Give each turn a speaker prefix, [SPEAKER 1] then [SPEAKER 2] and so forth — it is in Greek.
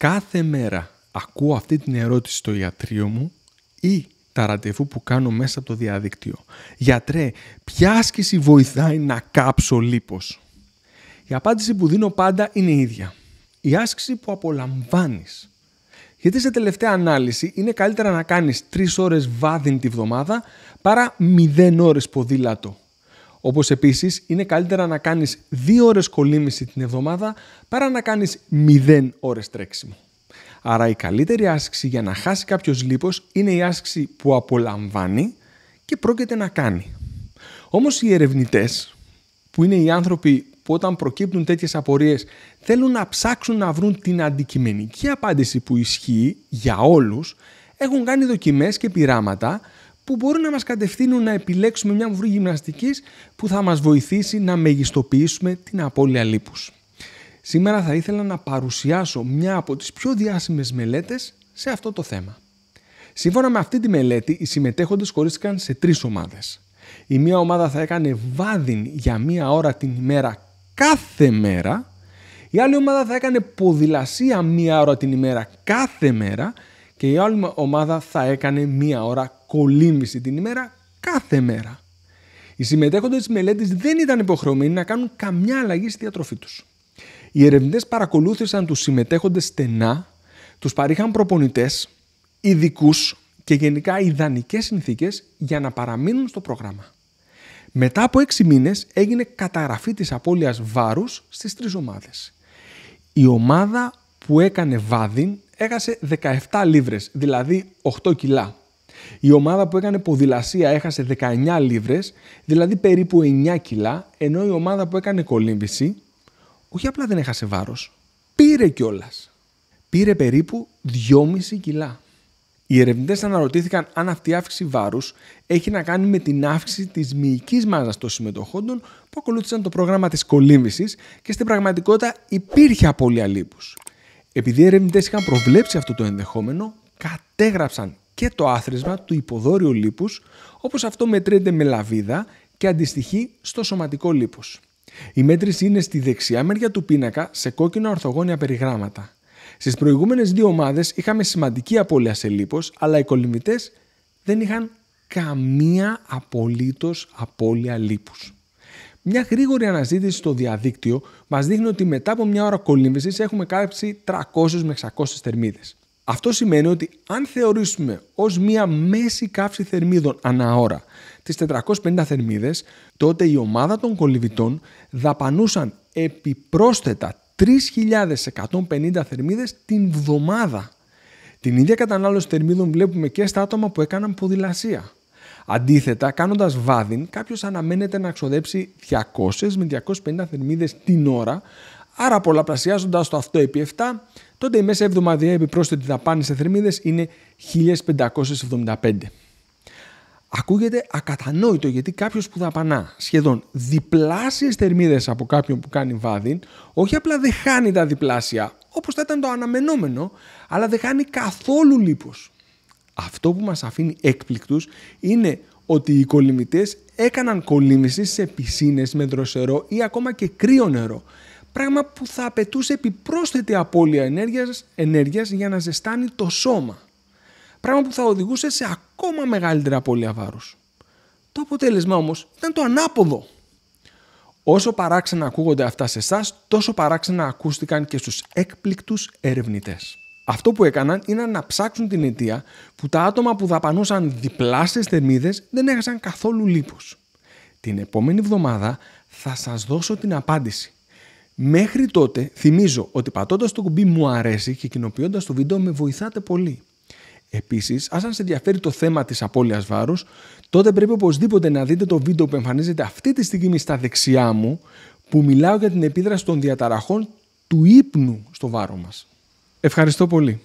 [SPEAKER 1] κάθε μέρα ακούω αυτή την ερώτηση στο ιατρείο μου ή τα ραντεβού που κάνω μέσα από το διαδίκτυο. Γιατρέ, ποια άσκηση βοηθάει να κάψω λίπος. Η απάντηση που δίνω πάντα είναι η ίδια. Η άσκηση που απολαμβάνεις. Γιατί σε τελευταία ανάλυση είναι καλύτερα να κάνεις 3 ώρες βάδιν τη βδομάδα παρά 0 ώρες ποδήλατο όπως επίσης είναι καλύτερα να κάνεις 2 ώρες κολύμβηση την εβδομάδα παρά να κάνεις 0 ώρες τρέξιμο. Άρα η καλύτερη άσκηση για να χάσει κάποιος λίπος είναι η άσκηση που απολαμβάνει και πρόκειται να κάνει. Όμως οι ερευνητές που είναι οι άνθρωποι που όταν προκύπτουν τέτοιες απορίες θέλουν να ψάξουν να βρουν την αντικειμενική απάντηση που ισχύει για όλους έχουν κάνει δοκιμές και πειράματα που μπορούν να μας κατευθύνουν να επιλέξουμε μια μορφή γυμναστικής που θα μας βοηθήσει να μεγιστοποιήσουμε την απώλεια λίπους. Σήμερα θα ήθελα να παρουσιάσω μια από τις πιο διάσημες μελέτες σε αυτό το θέμα. Σύμφωνα με αυτή τη μελέτη, οι συμμετέχοντες χωρίστηκαν σε τρεις ομάδες. Η μία ομάδα θα έκανε βάδιν για μία ώρα την ημέρα κάθε μέρα, η άλλη ομάδα θα έκανε ποδηλασία μία ώρα την ημέρα κάθε μέρα και η άλλη ομάδα θα έκανε μία ώρα κολύμβηση την ημέρα κάθε μέρα. Οι συμμετέχοντες της μελέτης δεν ήταν υποχρεωμένοι να κάνουν καμιά αλλαγή στη διατροφή τους. Οι ερευνητές παρακολούθησαν τους συμμετέχοντες στενά, τους παρήχαν προπονητές, ειδικούς και γενικά ιδανικές συνθήκες για να παραμείνουν στο πρόγραμμα. Μετά από έξι μήνες έγινε καταγραφή της απώλειας βάρους στις τρεις ομάδες. Η ομάδα που έκανε βάδιν έχασε 17 λίβρες, δηλαδή 8 κιλά η ομάδα που έκανε ποδηλασία έχασε 19 λίβρες, δηλαδή περίπου 9 κιλά, ενώ η ομάδα που έκανε κολύμβηση όχι απλά δεν έχασε βάρος, πήρε κιόλας. Πήρε περίπου 2,5 κιλά. Οι ερευνητές αναρωτήθηκαν αν αυτή η αύξηση βάρους έχει να κάνει με την αύξηση της μυϊκής μάζας των συμμετοχόντων που ακολούθησαν το πρόγραμμα της κολύμβησης και στην πραγματικότητα υπήρχε απώλεια λίπους. Επειδή οι ερευνητές είχαν προβλέψει αυτό το ενδεχόμενο, κατέγραψαν και το άθροισμα του υποδόριου λίπους, όπως αυτό μετρείται με λαβίδα και αντιστοιχεί στο σωματικό λίπος. Η μέτρηση είναι στη δεξιά μεριά του πίνακα σε κόκκινα ορθογώνια περιγράμματα. Στις προηγούμενες δύο ομάδες είχαμε σημαντική απώλεια σε λίπος, αλλά οι κολυμβητές δεν είχαν καμία απολύτως απώλεια λίπους. Μια γρήγορη αναζήτηση στο διαδίκτυο μας δείχνει ότι μετά από μια ώρα κολύμβησης έχουμε κάψει 300 με 600 θερμίδες. Αυτό σημαίνει ότι αν θεωρήσουμε ως μία μέση καύση θερμίδων ανά ώρα τις 450 θερμίδες, τότε η ομάδα των κολυβητών δαπανούσαν επιπρόσθετα 3.150 θερμίδες την βδομάδα. Την ίδια κατανάλωση θερμίδων βλέπουμε και στα άτομα που έκαναν ποδηλασία. Αντίθετα, κάνοντας βάδιν, κάποιος αναμένεται να ξοδέψει 200 με 250 θερμίδες την ώρα, άρα πολλαπλασιάζοντας το αυτό επί 7, τότε η μέσα εβδομαδιαία επιπρόσθετη δαπάνη σε θερμίδες είναι 1575. Ακούγεται ακατανόητο γιατί κάποιος που δαπανά σχεδόν διπλάσιες θερμίδες από κάποιον που κάνει βάδιν, όχι απλά δεν χάνει τα διπλάσια, όπως θα ήταν το αναμενόμενο, αλλά δεν χάνει καθόλου λίπος. Αυτό που μας αφήνει έκπληκτους είναι ότι οι κολυμητές έκαναν κολλήμηση σε πισίνες με δροσερό ή ακόμα και κρύο νερό, πράγμα που θα απαιτούσε επιπρόσθετη απώλεια ενέργειας, ενέργειας για να ζεστάνει το σώμα. Πράγμα που θα οδηγούσε σε ακόμα μεγαλύτερη απώλεια βάρους. Το αποτέλεσμα όμως ήταν το ανάποδο. Όσο παράξενα ακούγονται αυτά σε εσάς, τόσο παράξενα ακούστηκαν και στους έκπληκτους ερευνητές. Αυτό που έκαναν ήταν να ψάξουν την αιτία που τα άτομα που δαπανούσαν διπλά θερμίδες δεν έχασαν καθόλου λίπος. Την επόμενη εβδομάδα θα σας δώσω την απάντηση. Μέχρι τότε θυμίζω ότι πατώντας το κουμπί μου αρέσει και κοινοποιώντας το βίντεο με βοηθάτε πολύ. Επίσης, αν σα ενδιαφέρει το θέμα της απώλειας βάρους, τότε πρέπει οπωσδήποτε να δείτε το βίντεο που εμφανίζεται αυτή τη στιγμή στα δεξιά μου, που μιλάω για την επίδραση των διαταραχών του ύπνου στο βάρο μας. Ευχαριστώ πολύ.